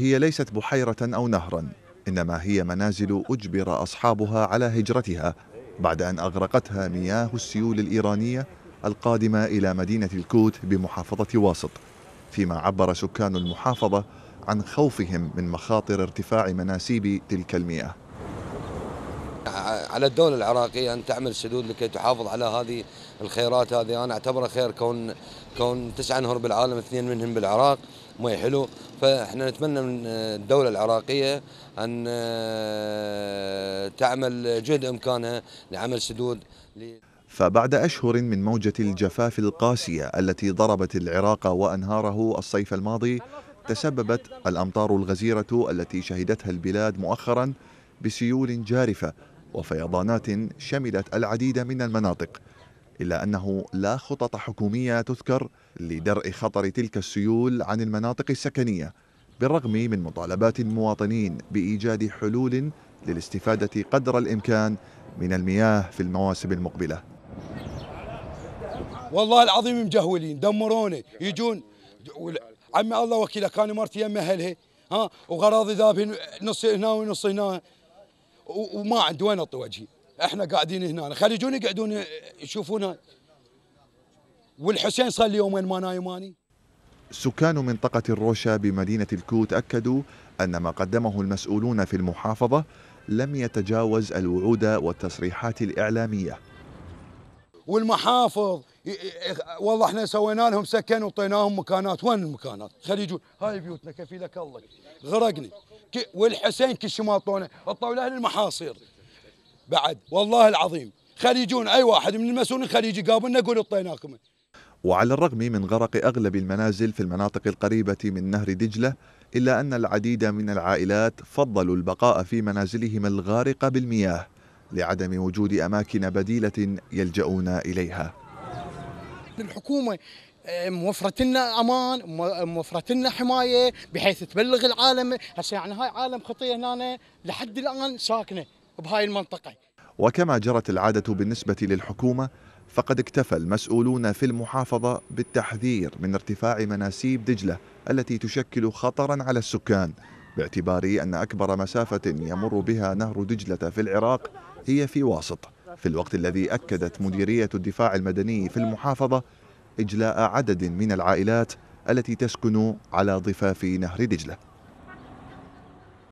هي ليست بحيرة أو نهرا إنما هي منازل أجبر أصحابها على هجرتها بعد أن أغرقتها مياه السيول الإيرانية القادمة إلى مدينة الكوت بمحافظة واسط فيما عبر سكان المحافظة عن خوفهم من مخاطر ارتفاع مناسيب تلك المياه على الدولة العراقية أن تعمل سدود لكي تحافظ على هذه الخيرات هذه أنا أعتبرها خير كون كون تسعة نهر بالعالم اثنين منهم بالعراق مي حلو فاحنا نتمنى من الدولة العراقية أن آه، تعمل جهد إمكانها لعمل سدود فبعد أشهر من موجة الجفاف القاسية التي ضربت العراق وأنهاره الصيف الماضي تسببت الأمطار الغزيرة التي شهدتها البلاد مؤخرا بسيول جارفة وفيضانات شملت العديد من المناطق إلا أنه لا خطط حكومية تذكر لدرء خطر تلك السيول عن المناطق السكنية بالرغم من مطالبات المواطنين بإيجاد حلول للاستفادة قدر الإمكان من المياه في المواسم المقبلة والله العظيم مجهولين دمرونا يجون عمي الله وكيله كان مرتي يم اهلها ها وغراضي ذابين نص هنا ونص هنا وما عندي وين اطي وجهي احنا قاعدين هنا يجون يقعدون يشوفونا والحسين صار لي يومين ما نايماني سكان منطقة الروشة بمدينة الكوت أكدوا أن ما قدمه المسؤولون في المحافظة لم يتجاوز الوعود والتصريحات الإعلامية والمحافظ والله احنا سوينا لهم سكن وطيناهم مكانات وين المكانات يجون هاي بيوتنا كفيلك الله غرقني والحسين كل شيء ما اعطونا اعطوا اهل المحاصير بعد والله العظيم خليجون أي واحد من المسؤولين الخليجي قابلنا يقول اعطيناكم وعلى الرغم من غرق أغلب المنازل في المناطق القريبة من نهر دجلة إلا أن العديد من العائلات فضلوا البقاء في منازلهم الغارقة بالمياه لعدم وجود أماكن بديلة يلجؤون إليها الحكومة آه، موفرة لنا امان موفرة لنا حمايه بحيث تبلغ العالم هسه يعني هاي عالم خطيه هنا لحد الان ساكنه بهاي المنطقة وكما جرت العادة بالنسبة للحكومة فقد اكتفى المسؤولون في المحافظة بالتحذير من ارتفاع مناسيب دجلة التي تشكل خطرا على السكان باعتبار أن أكبر مسافة يمر بها نهر دجلة في العراق هي في واسط في الوقت الذي أكدت مديرية الدفاع المدني في المحافظة إجلاء عدد من العائلات التي تسكن على ضفاف نهر دجلة